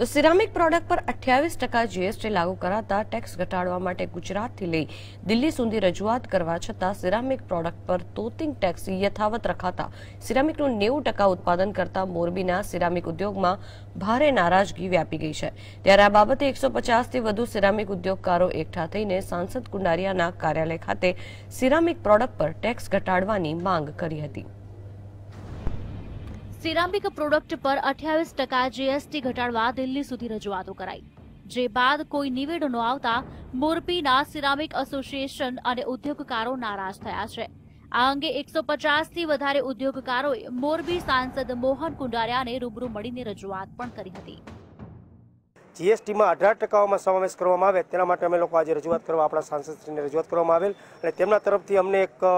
તો ceramic product પર અઠ્યાવીસ ટકા જીએસટી લાગુ કરાતા ટેક્સ ઘટાડવા માટે ગુજરાતથી લઈ દિલ્હી સુધી રજૂઆત કરવા છતાં સિરામિક પ્રોડક્ટ પર તોતિંગ ટેક્સ યથાવત રખાતા સિરામિકનું નેવું ટકા ઉત્પાદન કરતા મોરબીના સિરામિક ઉદ્યોગમાં ભારે નારાજગી વ્યાપી ગઈ છે ત્યારે આ બાબતે એકસો પચાસથી વધુ સિરામિક ઉદ્યોગકારો એકઠા થઈને સાંસદ કુંડારિયાના કાર્યાલય ખાતે સિરામિક પ્રોડક્ટ પર ટેક્સ ઘટાડવાની માંગ કરી હતી સિરામિક પ્રોડક્ટ પર અઠ્યાવીસ ટકા જીએસટી ઘટાડવા દિલ્હી સુધી રજૂઆતો કરાઈ જે બાદ કોઈ નિવેડ ન આવતા મોરબીના સિરામિક એસોસિએશન અને ઉદ્યોગકારો નારાજ થયા છે આ અંગે એકસો પચાસથી વધારે ઉદ્યોગકારોએ મોરબી સાંસદ મોહન કુંડારિયાને રૂબરૂ મળીને રજૂઆત પણ કરી હતી જીએસટીમાં અઢાર ટકાઓમાં સમાવેશ કરવામાં આવે તેના માટે અમે લોકો આજે રજૂઆત કરવા આપણા સાંસદશ્રીને રજૂઆત કરવામાં આવેલ અને તેમના તરફથી અમને એક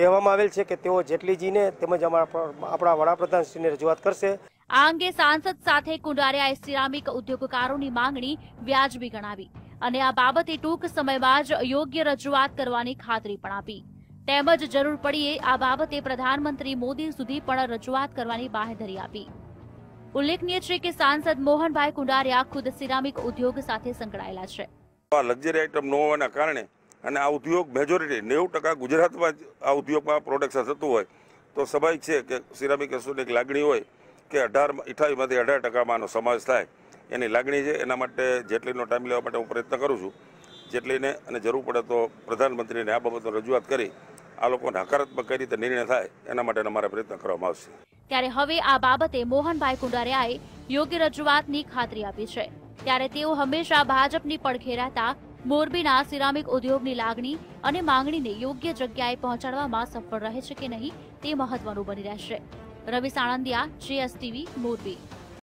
કહેવામાં આવેલ છે કે તેઓ જેટલીજીને તેમજ આપણા વડાપ્રધાનશ્રીને રજૂઆત કરશે આ અંગે સાંસદ સાથે કુંડારિયાએ સિરામિક ઉદ્યોગકારોની માંગણી વ્યાજબી ગણાવી અને આ બાબતે ટૂંક સમયમાં જ યોગ્ય રજૂઆત કરવાની ખાતરી પણ આપી તેમજ જરૂર પડીએ આ બાબતે પ્રધાનમંત્રી મોદી સુધી પણ રજૂઆત કરવાની બાહેધરી આપી ઉલ્લેખનીય છે કે સાંસદ મોહનભાઈ કુંડારિયા ખુદ સિરામિક ઉદ્યોગ સાથે સંકળાયેલા છે આ ન હોવાના કારણે અને આ ઉદ્યોગ મેજોરિટી નેવું ટકા ગુજરાતમાં જ આ ઉદ્યોગમાં પ્રોડક્શન થતું હોય તો સ્વાભાવિક છે કે સિરામિક એસોની એક લાગણી હોય કે અઢાર અઠાવીસમાંથી અઢાર ટકામાં આનો સમાવેશ થાય એની લાગણી છે એના માટે જેટલીનો ટાઈમ લેવા માટે હું પ્રયત્ન કરું છું જેટલીને અને જરૂર પડે તો પ્રધાનમંત્રીને આ બાબતનો રજૂઆત કરી આ લોકોને હકારાત્મક કઈ રીતે નિર્ણય થાય એના માટે અમારે પ્રયત્ન કરવામાં આવશે ત્યારે હવે આ બાબતે મોહનભાઈ કુંડારિયાએ યોગ્ય રજૂઆતની ખાતરી આપી છે ત્યારે તેઓ હંમેશા ભાજપની પણ ઘેરાતા મોરબીના સિરામિક ઉદ્યોગની લાગણી અને માંગણીને યોગ્ય જગ્યાએ પહોંચાડવામાં સફળ રહે છે કે નહીં તે મહત્વનું બની રહેશે રવિ સાણંદિયા જીએસટીવી મોરબી